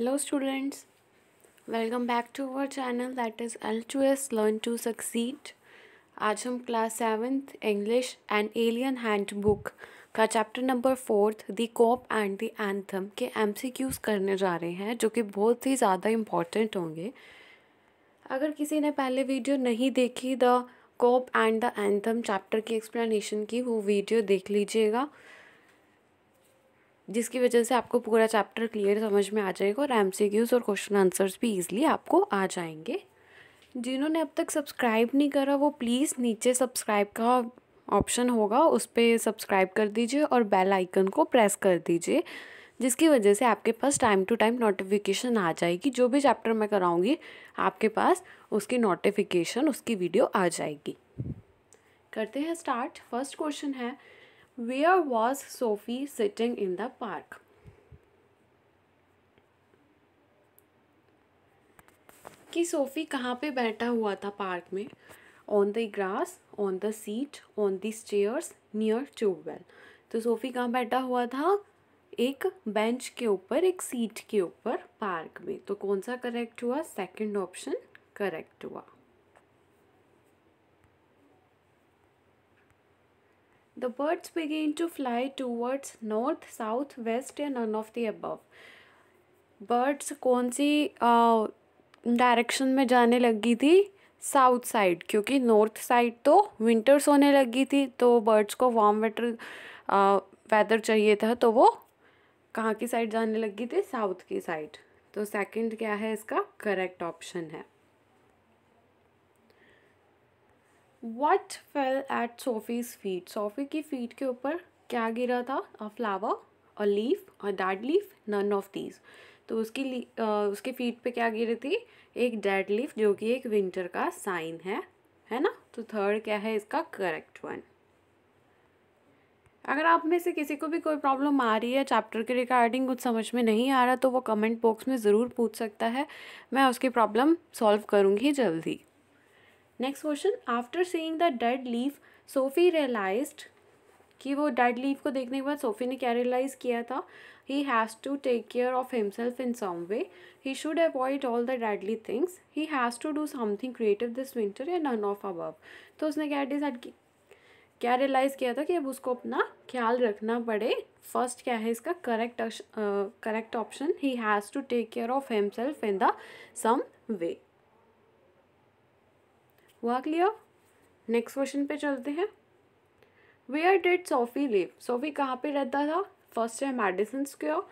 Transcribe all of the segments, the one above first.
Hello students welcome back to our channel that is L two S learn to succeed आज हम class seventh English and alien hand book का chapter number fourth the cop and the anthem के M C Qs करने जा रहे हैं जो कि बहुत ही ज़्यादा इम्पॉर्टेंट होंगे अगर किसी ने पहले वीडियो नहीं देखी the cop and the anthem chapter की एक्सप्लेनेशन की वो वीडियो देख लीजिएगा जिसकी वजह से आपको पूरा चैप्टर क्लियर समझ में आ जाएगा और एम और क्वेश्चन आंसर्स भी ईजिली आपको आ जाएंगे जिन्होंने अब तक सब्सक्राइब नहीं करा वो प्लीज़ नीचे सब्सक्राइब का ऑप्शन होगा उस पर सब्सक्राइब कर दीजिए और बेल आइकन को प्रेस कर दीजिए जिसकी वजह से आपके पास टाइम टू टाइम नोटिफिकेशन आ जाएगी जो भी चैप्टर मैं कराऊँगी आपके पास उसकी नोटिफिकेशन उसकी वीडियो आ जाएगी करते हैं स्टार्ट फर्स्ट क्वेश्चन है Where was Sophie sitting in the park? कि सोफ़ी कहाँ पे बैठा हुआ था पार्क में on the grass on the seat on the chairs near tube well तो सोफ़ी कहाँ बैठा हुआ था एक बेंच के ऊपर एक सीट के ऊपर पार्क में तो कौन सा करेक्ट हुआ सेकंड ऑप्शन करेक्ट हुआ The birds begin to fly towards north, south, west, या none of the above. Birds कौन सी डायरेक्शन uh, में जाने लगी थी साउथ साइड क्योंकि नॉर्थ साइड तो विंटर्स होने लगी थी तो बर्ड्स को वार्म वेटर वेदर चाहिए था तो वो कहाँ की साइड जाने लगी थी साउथ की साइड तो सेकंड क्या है इसका करेक्ट ऑप्शन है what fell at Sophie's feet Sophie की फीट के ऊपर क्या गिरा था a flower a leaf a dead leaf none of these तो उसकी आ, उसके फीट पे क्या गिरी थी एक डेड लीफ जो कि एक विंटर का साइन है है ना तो थर्ड क्या है इसका करेक्ट वन अगर आप में से किसी को भी कोई प्रॉब्लम आ रही है चैप्टर के रिगार्डिंग कुछ समझ में नहीं आ रहा तो वो कमेंट बॉक्स में ज़रूर पूछ सकता है मैं उसकी प्रॉब्लम सॉल्व करूँगी जल्दी next question after seeing the dead leaf Sophie realized कि वो डेड लीफ को देखने के बाद सोफी ने क्या रियलाइज़ किया था he has to take care of himself in some way he should avoid all the deadly things he has to do something creative this winter या नन ऑफ अबव तो उसने क्या डिसाइड की क्या रियलाइज़ किया था कि अब उसको अपना ख्याल रखना पड़े फर्स्ट क्या है इसका correct correct option he has to take care of himself in the some way हुआ क्लियर नेक्स्ट क्वेश्चन पे चलते हैं where did Sophie live Sophie कहाँ पे रहता था फर्स्ट है मेडिसन स्क्योर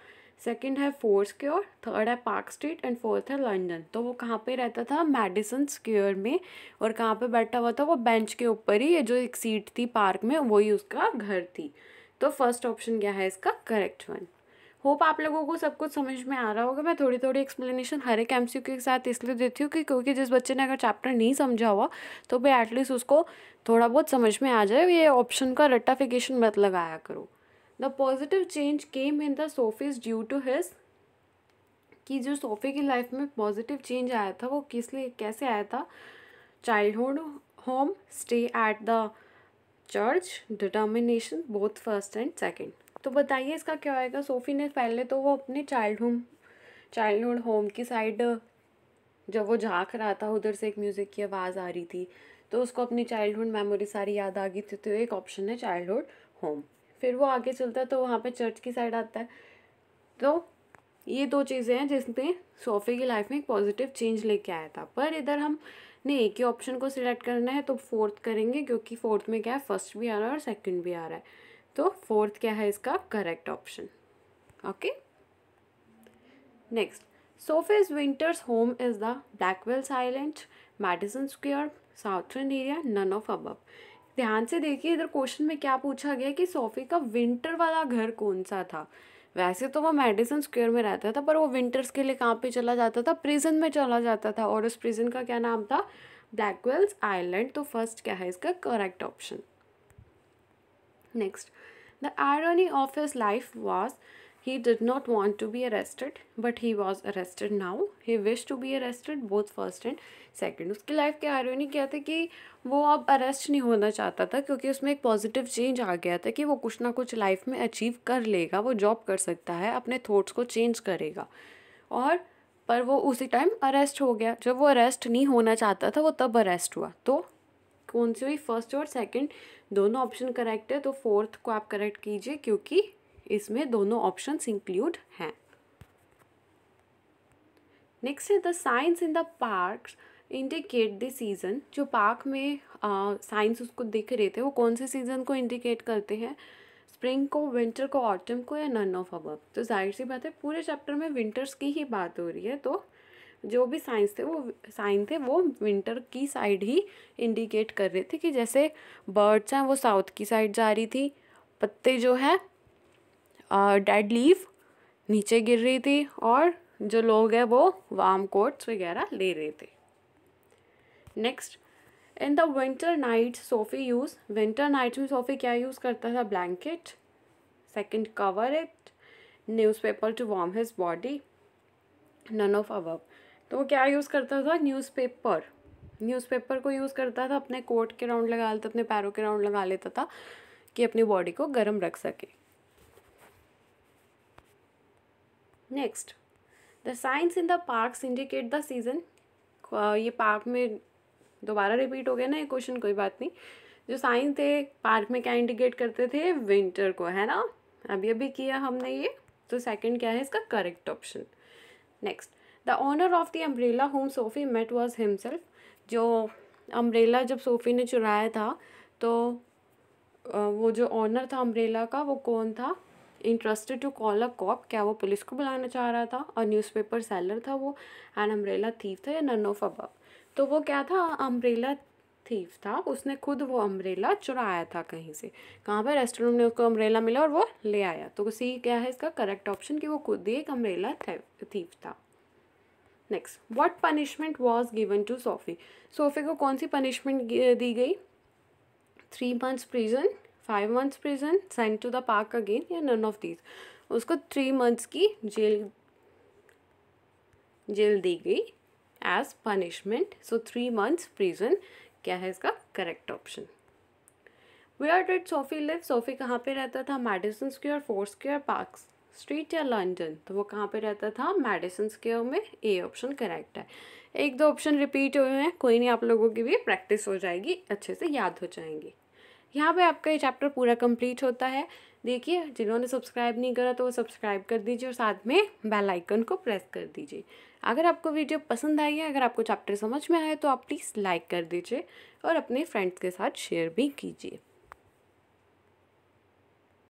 सेकेंड है फोर्थ स्क्योर थर्ड है पार्क स्ट्रीट एंड फोर्थ है लंदन तो वो कहाँ पे रहता था मेडिसन स्क्योर में और कहाँ पे बैठा हुआ था वो बेंच के ऊपर ही ये जो एक सीट थी पार्क में वही उसका घर थी तो फर्स्ट ऑप्शन क्या है इसका करेक्ट वन होप आप लोगों को सब कुछ समझ में आ रहा होगा मैं थोड़ी थोड़ी एक्सप्लेनेशन हर एक एम के साथ इसलिए देती हूँ कि क्योंकि जिस बच्चे ने अगर चैप्टर नहीं समझा हुआ तो भी एटलीस्ट उसको थोड़ा बहुत समझ में आ जाए ये ऑप्शन का रट्टाफिकेशन मत लगाया करो the positive change came in the Sophie's due to his कि जो सोफ़े की लाइफ में पॉजिटिव चेंज आया था वो किस लिए कैसे आया था childhood home stay at the church determination both first and second तो बताइए इसका क्या होएगा सोफ़ी ने पहले तो वो अपने चाइल्ड चाइल्ड हुड होम की साइड जब वो झाँक रहा था उधर से एक म्यूज़िक की आवाज़ आ रही थी तो उसको अपनी चाइल्डहुड मेमोरी सारी याद आ गई थी तो एक ऑप्शन है चाइल्डहुड होम फिर वो आगे चलता है तो वहाँ पे चर्च की साइड आता है तो ये दो चीज़ें हैं जिसने सोफ़े की लाइफ में एक पॉजिटिव चेंज लेके आया था पर इधर हम ने एक ही ऑप्शन को सिलेक्ट करना है तो फोर्थ करेंगे क्योंकि फोर्थ में क्या है फर्स्ट भी आ रहा है और सेकंड भी आ रहा है तो फोर्थ क्या है इसका correct option okay next is winter's home is the Blackwell's island Madison square southern area none of above ध्यान से देखिए इधर क्वेश्चन में क्या पूछा गया कि सोफी का विंटर वाला घर कौन सा था वैसे तो वो मेडिसन स्क्वेयर में रहता था पर वो विंटर्स के लिए कहाँ पे चला जाता था प्रिजन में चला जाता था और उस प्रिजन का क्या नाम था ब्लैकवेल्स आइलैंड तो फर्स्ट क्या है इसका correct option Next, the irony of his life was he did not want to be arrested, but he was arrested now. He wished to be arrested both first and second. उसकी life की irony क्या था कि वो अब arrest नहीं होना चाहता था क्योंकि उसमें एक पॉजिटिव चेंज आ गया था कि वो कुछ ना कुछ लाइफ में अचीव कर लेगा वो जॉब कर सकता है अपने थॉट्स को चेंज करेगा और पर वो उसी टाइम अरेस्ट हो गया जब वो अरेस्ट नहीं होना चाहता था वो तब अरेस्ट हुआ तो कौन सी हुई फर्स्ट और सेकंड दोनों ऑप्शन करेक्ट है तो फोर्थ को आप करेक्ट कीजिए क्योंकि इसमें दोनों ऑप्शंस इंक्लूड हैं नेक्स्ट है the signs in the park indicate the season जो पार्क में साइंस उसको दिख रहे थे वो कौन से सीज़न को इंडिकेट करते हैं स्प्रिंग को विंटर को ऑटम को या नन ऑफ अब तो जाहिर सी बात है पूरे चैप्टर में विंटर्स की ही बात हो रही है तो जो भी साइंस थे वो साइन थे वो विंटर की साइड ही इंडिकेट कर रहे थे कि जैसे बर्ड्स हैं वो साउथ की साइड जा रही थी पत्ते जो है डेड लीव नीचे गिर रही थी और जो लोग हैं वो वार्म कोट्स वगैरह ले रहे थे next in the winter night Sophie use winter nights में सोफ़ी क्या यूज़ करता था blanket second cover it newspaper to warm his body none of our तो वो क्या यूज़ करता था न्यूज़पेपर न्यूज़पेपर को यूज़ करता था अपने कोट के राउंड लगा लेता अपने पैरों के राउंड लगा लेता था कि अपनी बॉडी को गर्म रख सके next the signs in the parks indicate the season ये पार्क में दोबारा रिपीट हो गया ना ये क्वेश्चन कोई बात नहीं जो साइंस थे पार्क में क्या इंडिकेट करते थे विंटर को है ना अभी अभी किया हमने ये तो सेकंड क्या है इसका correct option next the owner of the umbrella whom Sophie met was himself जो अम्ब्रेला जब सोफ़ी ने चुराया था तो वो जो ऑनर था अम्ब्रेला का वो कौन था interested to call a cop क्या वो पुलिस को बुलाना चाह रहा था और न्यूज़पेपर सेलर था वो एंड अम्ब्रेला थीफ था या नन ऑफ अबव तो वो क्या था अम्ब्रेला थीफ था उसने खुद वो अम्ब्रेला चुराया था कहीं से कहाँ पर रेस्टोरेंट में उसको अम्ब्रेला मिला और वो ले आया तो उसी क्या है इसका करेक्ट ऑप्शन कि वो खुद ही एक अम्ब्रेला थीफ था next what punishment was given to Sophie Sophie को कौन सी पनिशमेंट दी गई three months prison five months prison send to the park again या नन ऑफ दीज उसको थ्री मंथ्स की जेल जेल दी गई as punishment so three months prison क्या है इसका correct option where did Sophie live Sophie कहाँ पे रहता था Madison square fourth square park street या लंडन तो वो कहाँ पे रहता था मेडिसन स्केयर में ए ऑप्शन करेक्ट है एक दो ऑप्शन रिपीट हुए हैं कोई नहीं आप लोगों की भी प्रैक्टिस हो जाएगी अच्छे से याद हो जाएंगी यहाँ पे आपका ये चैप्टर पूरा कंप्लीट होता है देखिए जिन्होंने सब्सक्राइब नहीं करा तो वो सब्सक्राइब कर दीजिए और साथ में बेल आइकन को प्रेस कर दीजिए अगर आपको वीडियो पसंद आई है अगर आपको चैप्टर समझ में आए तो आप प्लीज़ लाइक कर दीजिए और अपने फ्रेंड्स के साथ शेयर भी कीजिए